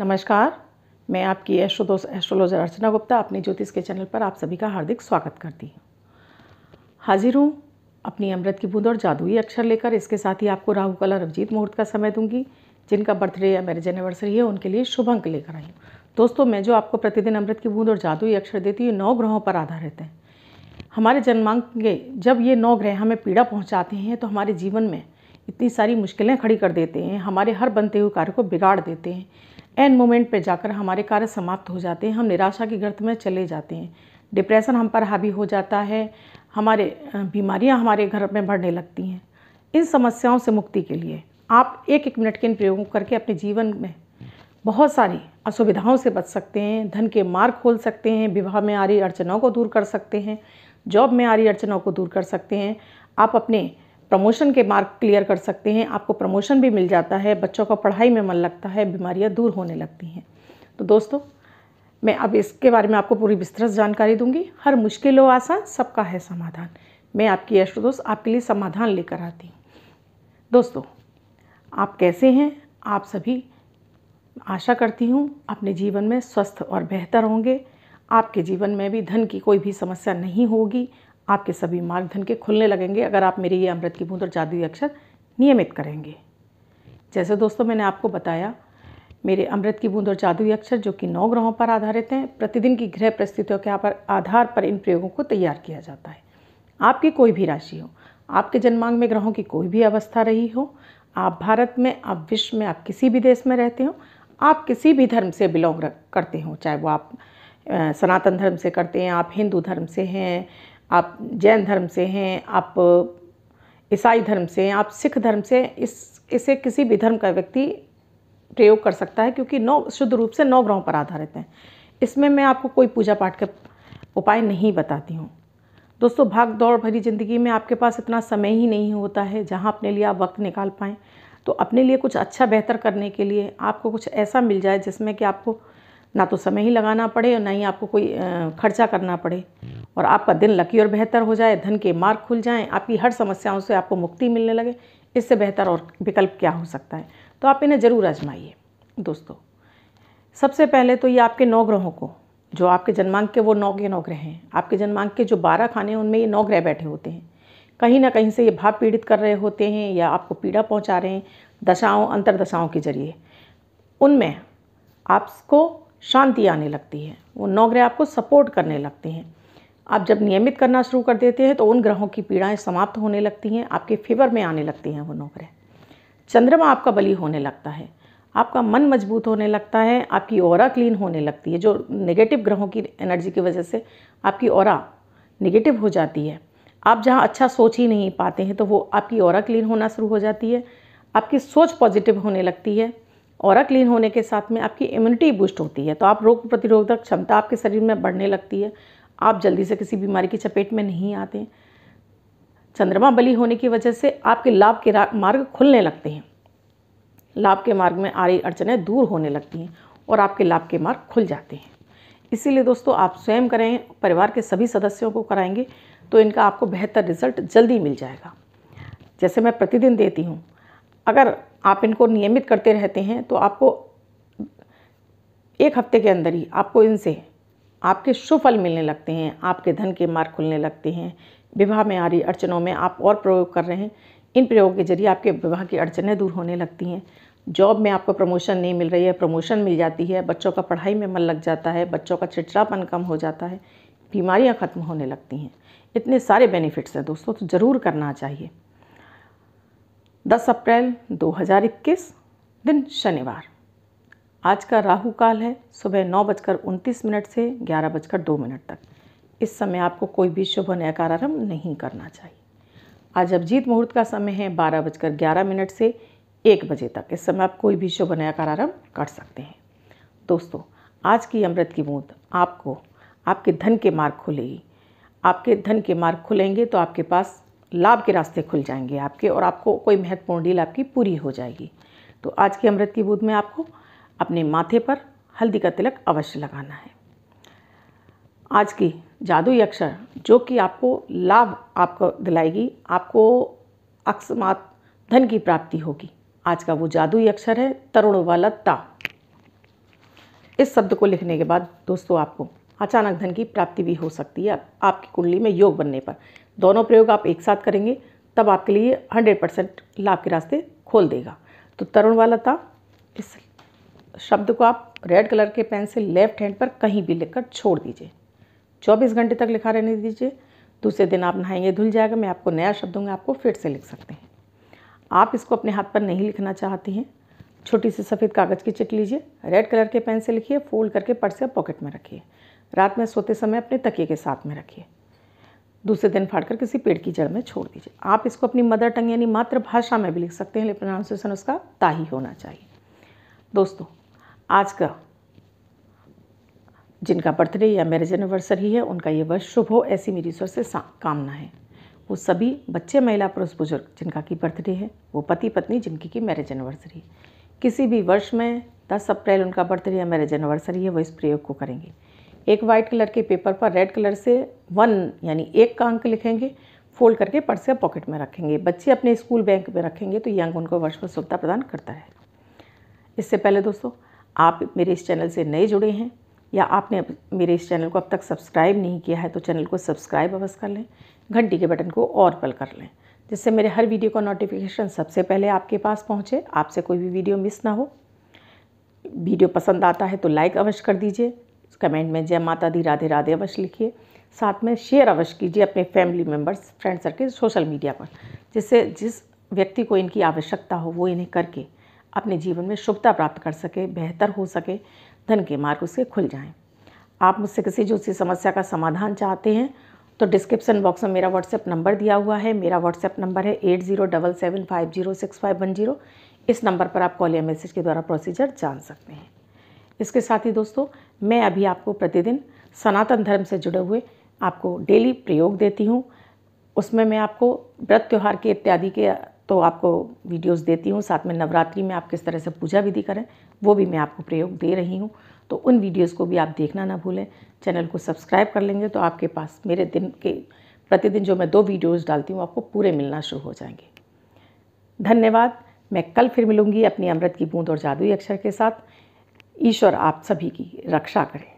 नमस्कार मैं आपकी एस्ट्रोदोस एस्ट्रोलॉजर अर्चना गुप्ता अपने ज्योतिष के चैनल पर आप सभी का हार्दिक स्वागत करती हूँ हाजिर हूँ अपनी अमृत की बूंद और जादुई अक्षर लेकर इसके साथ ही आपको राहु कला रवजीत मुहूर्त का समय दूंगी जिनका बर्थडे या मैरिज एनिवर्सरी है उनके लिए शुभ अंक लेकर आई हूँ दोस्तों मैं जो आपको प्रतिदिन अमृत की बूंद और जादुई अक्षर देती हूँ नौ ग्रहों पर आधारित हैं हमारे जन्मांक के जब ये नौ ग्रह हमें पीड़ा पहुँचाते हैं तो हमारे जीवन में इतनी सारी मुश्किलें खड़ी कर देते हैं हमारे हर बनते हुए कार्य को बिगाड़ देते हैं एंड मोमेंट पे जाकर हमारे कार्य समाप्त हो जाते हैं हम निराशा की गर्त में चले जाते हैं डिप्रेशन हम पर हावी हो जाता है हमारे बीमारियां हमारे घर में बढ़ने लगती हैं इन समस्याओं से मुक्ति के लिए आप एक एक मिनट के इन प्रयोगों करके अपने जीवन में बहुत सारी असुविधाओं से बच सकते हैं धन के मार्ग खोल सकते हैं विवाह में आ रही अड़चनों को दूर कर सकते हैं जॉब में आ रही अड़चनों को दूर कर सकते हैं आप अपने प्रमोशन के मार्क क्लियर कर सकते हैं आपको प्रमोशन भी मिल जाता है बच्चों का पढ़ाई में मन लगता है बीमारियां दूर होने लगती हैं तो दोस्तों मैं अब इसके बारे में आपको पूरी विस्तृत जानकारी दूंगी हर मुश्किल हो आसान सबका है समाधान मैं आपकी दोस्त आपके लिए समाधान लेकर आती हूँ दोस्तों आप कैसे हैं आप सभी आशा करती हूँ अपने जीवन में स्वस्थ और बेहतर होंगे आपके जीवन में भी धन की कोई भी समस्या नहीं होगी आपके सभी मार्ग धन के खुलने लगेंगे अगर आप मेरी ये अमृत की बूंद और जादुई अक्षर नियमित करेंगे जैसे दोस्तों मैंने आपको बताया मेरे अमृत की बूंद और जादुई अक्षर जो कि नौ ग्रहों पर आधारित हैं प्रतिदिन की गृह परिस्थितियों के आधार पर इन प्रयोगों को तैयार किया जाता है आपकी कोई भी राशि हो आपके जन्मांग में ग्रहों की कोई भी अवस्था रही हो आप भारत में आप विश्व में आप किसी भी देश में रहते हो आप किसी भी धर्म से बिलोंग करते हो चाहे वो आप सनातन धर्म से करते हैं आप हिंदू धर्म से हैं आप जैन धर्म से हैं आप ईसाई धर्म से हैं आप सिख धर्म से इस इसे किसी भी धर्म का व्यक्ति प्रयोग कर सकता है क्योंकि नौ शुद्ध रूप से नौ ग्रहों पर आधारित हैं इसमें मैं आपको कोई पूजा पाठ का उपाय नहीं बताती हूँ दोस्तों भाग दौड़ भरी ज़िंदगी में आपके पास इतना समय ही नहीं होता है जहाँ अपने लिए आप वक्त निकाल पाएँ तो अपने लिए कुछ अच्छा बेहतर करने के लिए आपको कुछ ऐसा मिल जाए जिसमें कि आपको ना तो समय ही लगाना पड़े और ना ही आपको कोई खर्चा करना पड़े और आपका दिन लकी और बेहतर हो जाए धन के मार्ग खुल जाएं आपकी हर समस्याओं से आपको मुक्ति मिलने लगे इससे बेहतर और विकल्प क्या हो सकता है तो आप इन्हें ज़रूर आजमाइए दोस्तों सबसे पहले तो ये आपके नौ ग्रहों को जो आपके जन्मांक के वो नौ के नौ ग्रह हैं आपके जन्मांक के जो बारह खाने हैं उनमें ये नौ ग्रह बैठे होते हैं कहीं ना कहीं से ये भाव पीड़ित कर रहे होते हैं या आपको पीड़ा पहुंचा रहे हैं दशाओं अंतरदशाओं के जरिए उनमें आपको शांति आने लगती है वो नौ ग्रह आपको सपोर्ट करने लगते हैं आप जब नियमित करना शुरू कर देते हैं तो उन ग्रहों की पीड़ाएं समाप्त होने लगती हैं आपके फेवर में आने लगती हैं वो नौ ग्रह चंद्रमा आपका बली होने लगता है आपका मन मजबूत होने लगता है आपकी और क्लीन होने लगती है जो नेगेटिव ग्रहों की एनर्जी की वजह से आपकी और निगेटिव हो जाती है आप जहाँ अच्छा सोच ही नहीं पाते हैं तो वो आपकी और क्लीन होना शुरू हो जाती है आपकी सोच पॉजिटिव होने लगती है और क्लीन होने के साथ में आपकी इम्यूनिटी बूस्ट होती है तो आप रोग प्रतिरोधक क्षमता आपके शरीर में बढ़ने लगती है आप जल्दी से किसी बीमारी की चपेट में नहीं आते चंद्रमा बली होने की वजह से आपके लाभ के मार्ग खुलने लगते हैं लाभ के मार्ग में आ रही अड़चनें दूर होने लगती हैं और आपके लाभ के मार्ग खुल जाते हैं इसीलिए दोस्तों आप स्वयं करें परिवार के सभी सदस्यों को कराएंगे तो इनका आपको बेहतर रिजल्ट जल्दी मिल जाएगा जैसे मैं प्रतिदिन देती हूँ अगर आप इनको नियमित करते रहते हैं तो आपको एक हफ्ते के अंदर ही आपको इनसे आपके सुफल मिलने लगते हैं आपके धन के मार्ग खुलने लगते हैं विवाह में आ रही अड़चनों में आप और प्रयोग कर रहे हैं इन प्रयोग के जरिए आपके विवाह की अड़चनें दूर होने लगती हैं जॉब में आपको प्रमोशन नहीं मिल रही है प्रमोशन मिल जाती है बच्चों का पढ़ाई में मन लग जाता है बच्चों का चिड़चिड़ापन कम हो जाता है बीमारियाँ ख़त्म होने लगती हैं इतने सारे बेनिफिट्स हैं दोस्तों तो ज़रूर करना चाहिए 10 अप्रैल 2021 दिन शनिवार आज का राहु काल है सुबह नौ बजकर उनतीस मिनट से ग्यारह बजकर दो मिनट तक इस समय आपको कोई भी शुभ नया कार्यारंभ नहीं करना चाहिए आज अभिजीत मुहूर्त का समय है बारह बजकर ग्यारह मिनट से एक बजे तक इस समय आप कोई भी शुभ नया कार्यारंभ कर सकते हैं दोस्तों आज की अमृत की मूर्त आपको आपके धन के मार्ग खुलेगी आपके धन के मार्ग खुलेंगे तो आपके पास लाभ के रास्ते खुल जाएंगे आपके और आपको कोई महत्वपूर्ण डील आपकी पूरी हो जाएगी तो आज के अमृत की बूंद में आपको अपने माथे पर हल्दी का तिलक अवश्य लगाना है आज की जादू अक्षर जो कि आपको लाभ आपको दिलाएगी आपको अकस्मात धन की प्राप्ति होगी आज का वो जादू अक्षर है तरुण वाला ता इस शब्द को लिखने के बाद दोस्तों आपको अचानक धन की प्राप्ति भी हो सकती है आपकी कुंडली में योग बनने पर दोनों प्रयोग आप एक साथ करेंगे तब आपके लिए हंड्रेड परसेंट लाभ के रास्ते खोल देगा तो तरुण वाला था इस शब्द को आप रेड कलर के पेन से लेफ्ट हैंड पर कहीं भी लिखकर छोड़ दीजिए चौबीस घंटे तक लिखा रहने दीजिए दूसरे दिन आप नहाएंगे धुल जाएगा मैं आपको नया शब्द दूँगा आपको फिर से लिख सकते हैं आप इसको अपने हाथ पर नहीं लिखना चाहती हैं छोटी सी सफ़ेद कागज़ की चिट लीजिए रेड कलर के पेन से लिखिए फोल्ड करके पर्स या पॉकेट में रखिए रात में सोते समय अपने तकिए के साथ में रखिए दूसरे दिन फाड़ कर किसी पेड़ की जड़ में छोड़ दीजिए आप इसको अपनी मदर टंग यानी मातृभाषा में भी लिख सकते हैं लेकिन प्रोनाउंसिएशन उसका ताही होना चाहिए दोस्तों आज का जिनका बर्थडे या मैरिज एनिवर्सरी है उनका ये वर्ष शुभ हो ऐसी मेरी ईश्वर से कामना है वो सभी बच्चे महिला पुरुष बुजुर्ग जिनका की बर्थडे है वो पति पत्नी जिनकी की मैरिज एनिवर्सरी किसी भी वर्ष में 10 अप्रैल उनका बर्थडे या मैरिज एनिवर्सरी है वो इस प्रयोग को करेंगे एक वाइट कलर के पेपर पर रेड कलर से वन यानी एक का अंक लिखेंगे फोल्ड करके पर्स या पॉकेट में रखेंगे बच्चे अपने स्कूल बैंक में रखेंगे तो ये अंक उनको वर्ष में सुविधा प्रदान करता है इससे पहले दोस्तों आप मेरे इस चैनल से नए जुड़े हैं या आपने मेरे इस चैनल को अब तक सब्सक्राइब नहीं किया है तो चैनल को सब्सक्राइब अवश्य कर लें घंटी के बटन को और पल कर लें जिससे मेरे हर वीडियो का नोटिफिकेशन सबसे पहले आपके पास पहुँचे आपसे कोई भी वीडियो मिस ना हो वीडियो पसंद आता है तो लाइक अवश्य कर दीजिए कमेंट में जय माता दी राधे राधे अवश्य लिखिए साथ में शेयर अवश्य कीजिए अपने family members friend circle social media पर जिससे जिस व्यक्ति को इनकी आवश्यकता हो वो इन्हें करके अपने जीवन में शुभता प्राप्त कर सके बेहतर हो सके धन के मार्ग उसके खुल जाएं आप मुझसे किसी जो सी समस्या का समाधान चाहते हैं तो डिस्क्रिप्सन बॉक्स में मेरा व्हाट्सएप नंबर दिया हुआ है मेरा व्हाट्सएप नंबर है eight zero double seven five zero six five one zero इस नंबर पर आप कॉल या मैसेज के द्वारा प्रोसीजर जान सकते हैं इसके साथ ही दोस्तों मैं अभी आपको प्रतिदिन सनातन धर्म से जुड़े हुए आपको डेली प्रयोग देती हूँ उसमें मैं आपको व्रत त्यौहार के इत्यादि के तो आपको वीडियोस देती हूँ साथ में नवरात्रि में आप किस तरह से पूजा विधि करें वो भी मैं आपको प्रयोग दे रही हूँ तो उन वीडियोस को भी आप देखना ना भूलें चैनल को सब्सक्राइब कर लेंगे तो आपके पास मेरे दिन के प्रतिदिन जो मैं दो वीडियोज़ डालती हूँ आपको पूरे मिलना शुरू हो जाएंगे धन्यवाद मैं कल फिर मिलूँगी अपनी अमृत की बूंद और जादुई अक्षर के साथ ईश्वर आप सभी की रक्षा करें